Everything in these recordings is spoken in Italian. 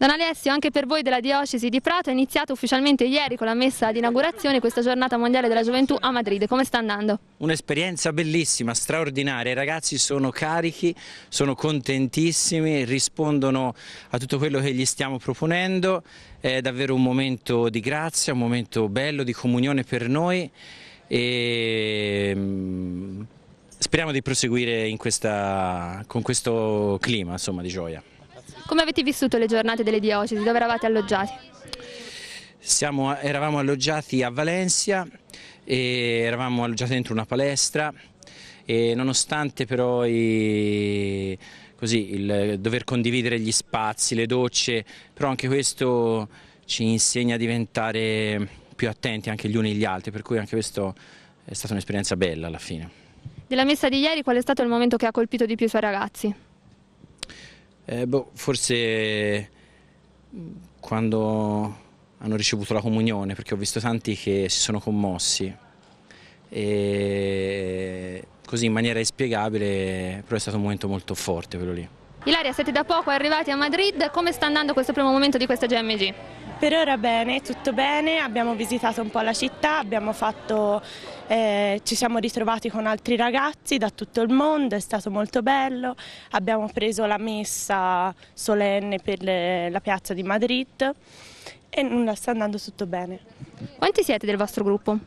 Don Alessio, anche per voi della Diocesi di Prato è iniziata ufficialmente ieri con la messa di inaugurazione questa giornata mondiale della gioventù a Madrid. Come sta andando? Un'esperienza bellissima, straordinaria. I ragazzi sono carichi, sono contentissimi, rispondono a tutto quello che gli stiamo proponendo. È davvero un momento di grazia, un momento bello, di comunione per noi. E mm, speriamo di proseguire questa, con questo clima insomma, di gioia. Come avete vissuto le giornate delle diocesi? Dove eravate alloggiati? Siamo, eravamo alloggiati a Valencia, eravamo alloggiati dentro una palestra e nonostante però i, così, il dover condividere gli spazi, le docce, però anche questo ci insegna a diventare più attenti anche gli uni agli altri, per cui anche questo è stata un'esperienza bella alla fine. Della messa di ieri qual è stato il momento che ha colpito di più i suoi ragazzi? Eh, boh, forse mm, quando hanno ricevuto la comunione, perché ho visto tanti che si sono commossi. E così in maniera inspiegabile, però è stato un momento molto forte quello lì. Ilaria, siete da poco arrivati a Madrid, come sta andando questo primo momento di questa GMG? Per ora bene, tutto bene, abbiamo visitato un po' la città, fatto, eh, ci siamo ritrovati con altri ragazzi da tutto il mondo, è stato molto bello, abbiamo preso la messa solenne per le, eh, la piazza di Madrid e nulla, sta andando tutto bene. Quanti siete del vostro gruppo?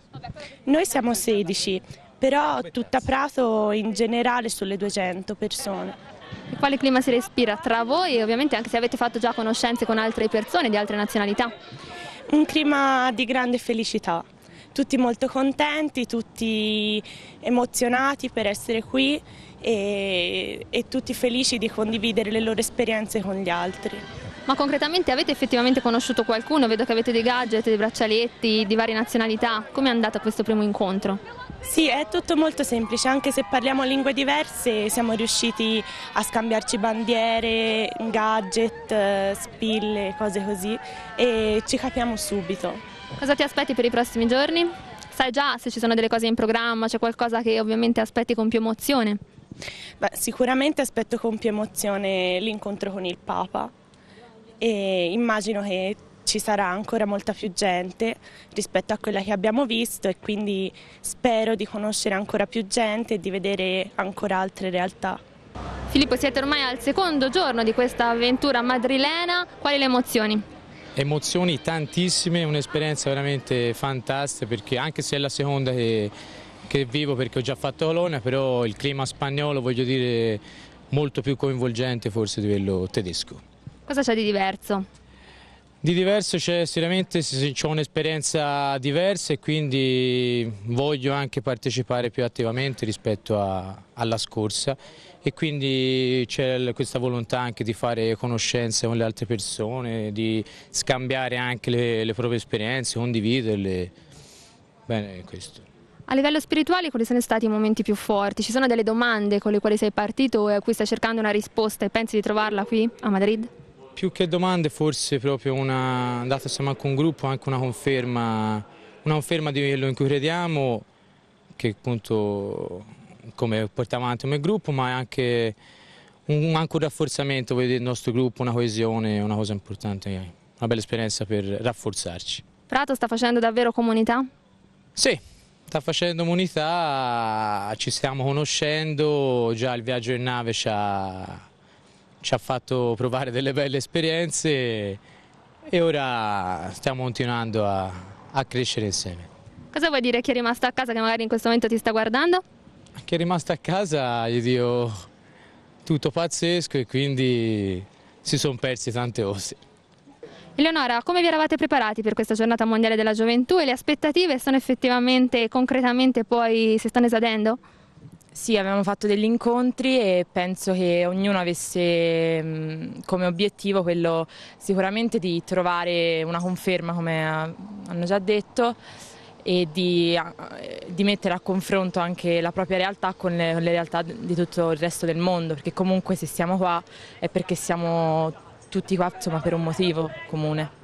Noi siamo 16, però tutta Prato in generale sulle 200 persone. E quale clima si respira tra voi e ovviamente anche se avete fatto già conoscenze con altre persone di altre nazionalità? Un clima di grande felicità, tutti molto contenti, tutti emozionati per essere qui e, e tutti felici di condividere le loro esperienze con gli altri. Ma concretamente avete effettivamente conosciuto qualcuno? Vedo che avete dei gadget, dei braccialetti di varie nazionalità. Come è andato questo primo incontro? Sì, è tutto molto semplice, anche se parliamo lingue diverse siamo riusciti a scambiarci bandiere, gadget, spille, cose così e ci capiamo subito. Cosa ti aspetti per i prossimi giorni? Sai già se ci sono delle cose in programma, c'è qualcosa che ovviamente aspetti con più emozione? Beh, sicuramente aspetto con più emozione l'incontro con il Papa e immagino che ci sarà ancora molta più gente rispetto a quella che abbiamo visto e quindi spero di conoscere ancora più gente e di vedere ancora altre realtà. Filippo, siete ormai al secondo giorno di questa avventura madrilena, quali le emozioni? Emozioni tantissime, un'esperienza veramente fantastica perché anche se è la seconda che, che vivo perché ho già fatto Colonna, però il clima spagnolo voglio dire molto più coinvolgente forse di quello tedesco. Cosa c'è di diverso? Di diverso c'è sicuramente un'esperienza diversa e quindi voglio anche partecipare più attivamente rispetto a, alla scorsa e quindi c'è questa volontà anche di fare conoscenze con le altre persone, di scambiare anche le, le proprie esperienze, condividerle. Bene, questo. A livello spirituale quali sono stati i momenti più forti? Ci sono delle domande con le quali sei partito e a cui stai cercando una risposta e pensi di trovarla qui a Madrid? Più che domande forse proprio una, dato siamo anche un gruppo, anche una conferma, una conferma di quello in cui crediamo, che appunto come portiamo avanti come gruppo, ma anche un, anche un rafforzamento del nostro gruppo, una coesione, una cosa importante, eh, una bella esperienza per rafforzarci. Prato sta facendo davvero comunità? Sì, sta facendo comunità, ci stiamo conoscendo, già il viaggio in nave ci ha ci ha fatto provare delle belle esperienze e ora stiamo continuando a, a crescere insieme. Cosa vuoi dire a chi è rimasto a casa che magari in questo momento ti sta guardando? A chi è rimasto a casa gli dico tutto pazzesco e quindi si sono persi tante osse. Eleonora, come vi eravate preparati per questa giornata mondiale della gioventù e le aspettative sono effettivamente concretamente poi si stanno esadendo? Sì, abbiamo fatto degli incontri e penso che ognuno avesse mm, come obiettivo quello sicuramente di trovare una conferma, come ah, hanno già detto, e di, ah, di mettere a confronto anche la propria realtà con le, con le realtà di tutto il resto del mondo, perché comunque se siamo qua è perché siamo tutti qua insomma, per un motivo comune.